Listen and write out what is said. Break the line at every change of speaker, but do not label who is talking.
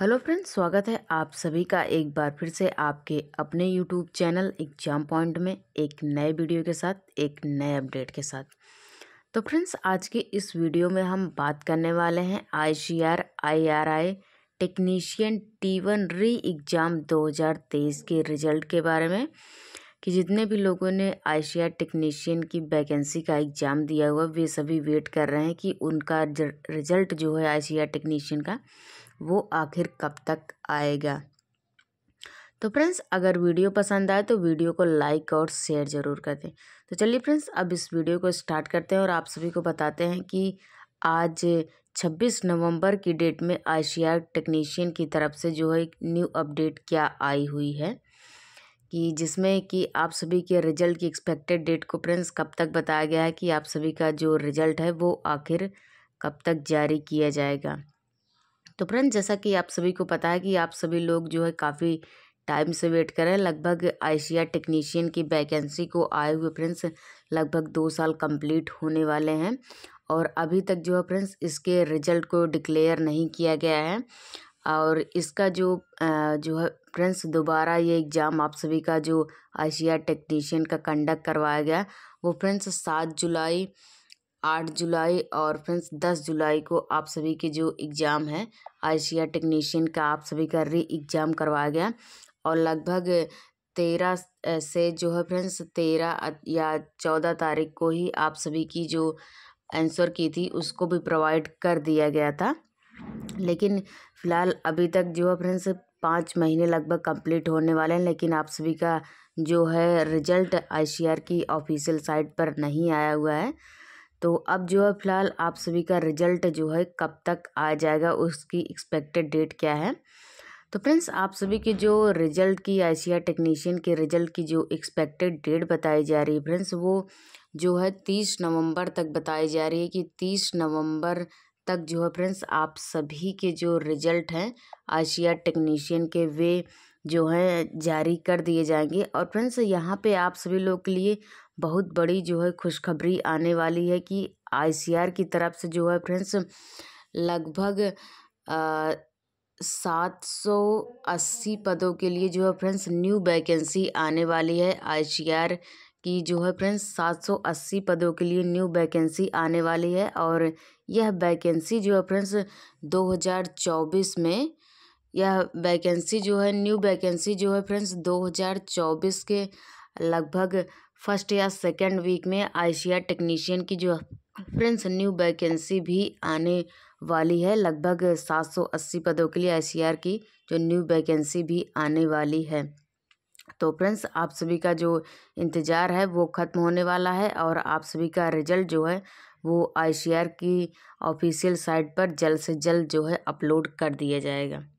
hello friends स्वागत है आप सभी का एक बार फिर से आपके अपने यूट्यूब चैनल एग्जाम पॉइंट में एक नए वीडियो के साथ एक नए अपडेट के साथ तो फ्रेंड्स आज के इस वीडियो में हम बात करने वाले हैं I C R I R I technician T one re exam 2023 के रिजल्ट के बारे में कि जितने भी लोगों ने आर टेक्नीशियन की वैकेंसी का एग्ज़ाम दिया हुआ वे सभी वेट कर रहे हैं कि उनका रिजल्ट जो है आर टेक्नीशियन का वो आखिर कब तक आएगा तो फ्रेंड्स अगर वीडियो पसंद आए तो वीडियो को लाइक और शेयर ज़रूर कर दें तो चलिए फ्रेंड्स अब इस वीडियो को स्टार्ट करते हैं और आप सभी को बताते हैं कि आज 26 नवंबर की डेट में आशिया टेक्नीशियन की तरफ से जो है न्यू अपडेट क्या आई हुई है कि जिसमें कि आप सभी के रिजल्ट की एक्सपेक्टेड डेट को फ्रेंड्स कब तक बताया गया है कि आप सभी का जो रिजल्ट है वो आखिर कब तक जारी किया जाएगा तो फ्रेंड जैसा कि आप सभी को पता है कि आप सभी लोग जो है काफ़ी टाइम से वेट करें लगभग आइशिया टेक्नीशियन की वैकेंसी को आए हुए फ्रेंड्स लगभग दो साल कंप्लीट होने वाले हैं और अभी तक जो है फ्रेंड्स इसके रिजल्ट को डिक्लेयर नहीं किया गया है और इसका जो जो है फ्रेंड्स दोबारा ये एग्ज़ाम आप सभी का जो आशिया टेक्नीशियन का कंडक्ट करवाया गया वो फ्रेंड्स सात जुलाई आठ जुलाई और फ्रेंड्स दस जुलाई को आप सभी के जो एग्ज़ाम है आइशिया टेक्नीशियन का आप सभी का री एग्ज़ाम करवाया गया और लगभग तेरह से जो है फ्रेंड्स तेरह या चौदह तारीख को ही आप सभी की जो आंसर की थी उसको भी प्रोवाइड कर दिया गया था लेकिन फ़िलहाल अभी तक जो है फ्रेंड्स पाँच महीने लगभग कंप्लीट होने वाले हैं लेकिन आप सभी का जो है रिजल्ट आई की ऑफिशियल साइट पर नहीं आया हुआ है तो अब जो है फ़िलहाल आप सभी का रिजल्ट जो है कब तक आ जाएगा उसकी एक्सपेक्टेड डेट क्या है तो फ्रेंड्स आप सभी के जो रिजल्ट की आई टेक्नीशियन के रिजल्ट की जो एक्सपेक्टेड डेट बताई जा रही है फ्रेंड्स वो जो है तीस नवंबर तक बताई जा रही है कि तीस नवंबर तक जो है फ्रेंड्स आप सभी के जो रिजल्ट हैं आशिया टेक्नीशियन के वे जो हैं जारी कर दिए जाएंगे और फ्रेंड्स यहाँ पे आप सभी लोग के लिए बहुत बड़ी जो है खुशखबरी आने वाली है कि आई सी आर की तरफ से जो है फ्रेंड्स लगभग सात सौ अस्सी पदों के लिए जो है फ्रेंड्स न्यू वैकेंसी आने वाली है आई सी आर की जो है फ्रेंड्स सात सौ अस्सी पदों के लिए न्यू वैकेंसी आने वाली है और यह वैकेंसी जो है फ्रेंड्स दो हज़ार चौबीस में यह वैकेंसी जो है न्यू वैकेंसी जो है फ्रेंड्स दो हज़ार चौबीस के लगभग फर्स्ट या सेकेंड वीक में आईसीआर टेक्नीशियन की जो फ्रेंड्स न्यू वैकेंसी भी आने वाली है लगभग 780 पदों के लिए आईसीआर की जो न्यू वैकेंसी भी आने वाली है तो फ्रेंड्स आप सभी का जो इंतज़ार है वो ख़त्म होने वाला है और आप सभी का रिजल्ट जो है वो आईसीआर की ऑफिशियल साइट पर जल्द से जल्द जो है अपलोड कर दिया जाएगा